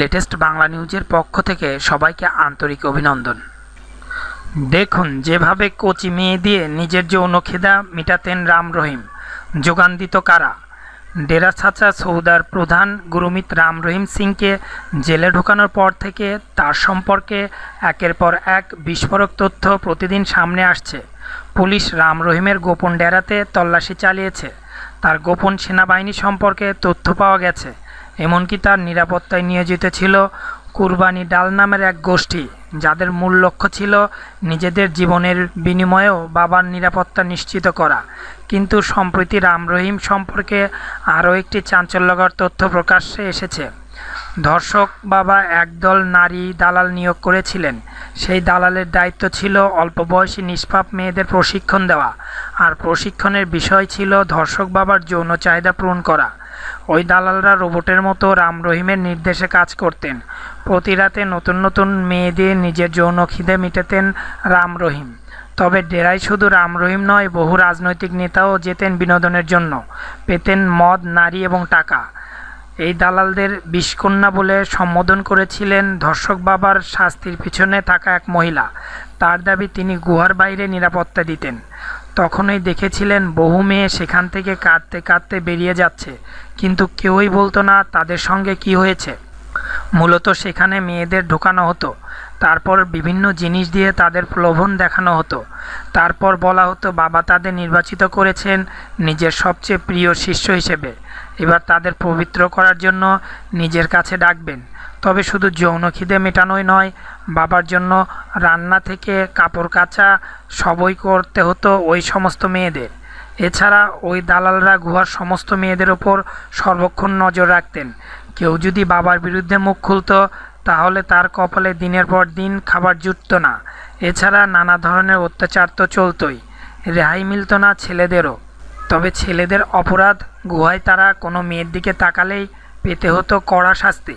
latest Bangla নিউজের পক্ষ থেকে সবাইকে আন্তরিক অভিনন্দন দেখুন যেভাবে কচি মেয়ে দিয়ে নিজের যৌন খেদা মিটাতেন রাম রহিম যোগান দিত কারা ডেরা ছাচা সৌদার প্রধান গুরুমিত রাম রহিম সিংকে জেলে ঢোকানোর পর থেকে তার সম্পর্কে একের পর এক বিস্ফোরক তথ্য প্রতিদিন সামনে আসছে পুলিশ রাম রহিমের গোপন ডেরাতে তল্লাশি চালিয়েছে তার গোপন সেনাবাহিনী সম্পর্কে তথ্য পাওয়া গেছে এমনকি তার নিরাপত্তায় নিয়োজিত ছিল কুরবানি ডাল নামের এক গোষ্ঠী যাদের মূল লক্ষ্য ছিল নিজেদের জীবনের বিনিময়েও বাবার নিরাপত্তা নিশ্চিত করা কিন্তু সম্প্রতি রাম রহিম সম্পর্কে আরও একটি চাঞ্চল্যকর তথ্য প্রকাশ্যে এসেছে ধর্ষক বাবা একদল নারী দালাল নিয়োগ করেছিলেন সেই দালালের দায়িত্ব ছিল অল্প বয়সী নিষ্পাপ মেয়েদের প্রশিক্ষণ দেওয়া আর প্রশিক্ষণের বিষয় ছিল ধর্ষক বাবার যৌন চাহিদা পূরণ করা ওই দালালরা রোবটের মতো রাম রহিমের নির্দেশে কাজ করতেন প্রতি রাতে নতুন নতুন মেয়ে দিয়ে নিজের যৌন খিদে মেটাতেন রাম রহিম তবে ডেরাই শুধু রাম রহিম নয় বহু রাজনৈতিক নেতাও যেতেন বিনোদনের জন্য পেতেন মদ নারী এবং টাকা এই দালালদের বিষকন্যা বলে সম্বোধন করেছিলেন ধর্ষক বাবার শাস্তির পিছনে থাকা এক মহিলা তার দাবি তিনি গুহার বাইরে নিরাপত্তা দিতেন তখনই দেখেছিলেন বহু মেয়ে সেখান থেকে কাঁদতে কাঁদতে বেরিয়ে যাচ্ছে কিন্তু কেউই বলতো না তাদের সঙ্গে কি হয়েছে মূলত সেখানে মেয়েদের ঢোকানো হতো তারপর বিভিন্ন জিনিস দিয়ে তাদের প্রলোভন দেখানো হতো তারপর বলা হতো বাবা তাদের নির্বাচিত করেছেন নিজের সবচেয়ে প্রিয় শিষ্য হিসেবে এবার তাদের পবিত্র করার জন্য নিজের কাছে ডাকবেন তবে শুধু যৌন খিদে মেটানোই নয় বাবার জন্য রান্না থেকে কাপড় কাচা সবই করতে হতো ওই সমস্ত মেয়েদের এছাড়া ওই দালালরা গুহার সমস্ত মেয়েদের ওপর সর্বক্ষণ নজর রাখতেন কেউ যদি বাবার বিরুদ্ধে মুখ খুলত তাহলে তার কপালে দিনের পর দিন খাবার জুটত না এছাড়া নানা ধরনের অত্যাচার তো চলতই রেহাই মিলত না ছেলেদেরও তবে ছেলেদের অপরাধ গুহায় তারা কোনো মেয়ের দিকে তাকালেই পেতে হতো কড়া শাস্তি